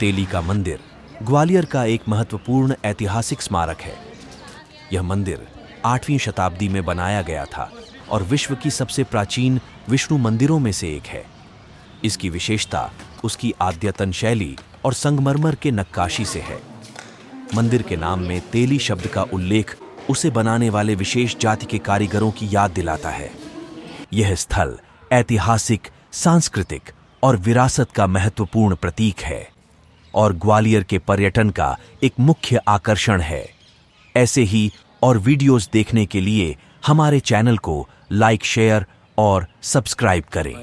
तेली का मंदिर ग्वालियर का एक महत्वपूर्ण ऐतिहासिक स्मारक है यह मंदिर आठवीं शताब्दी में बनाया गया था और विश्व की सबसे प्राचीन विष्णु मंदिरों में से एक है इसकी विशेषता उसकी आद्यतन शैली और संगमरमर के नक्काशी से है मंदिर के नाम में तेली शब्द का उल्लेख उसे बनाने वाले विशेष जाति के कारीगरों की याद दिलाता है यह स्थल ऐतिहासिक सांस्कृतिक और विरासत का महत्वपूर्ण प्रतीक है और ग्वालियर के पर्यटन का एक मुख्य आकर्षण है ऐसे ही और वीडियोस देखने के लिए हमारे चैनल को लाइक शेयर और सब्सक्राइब करें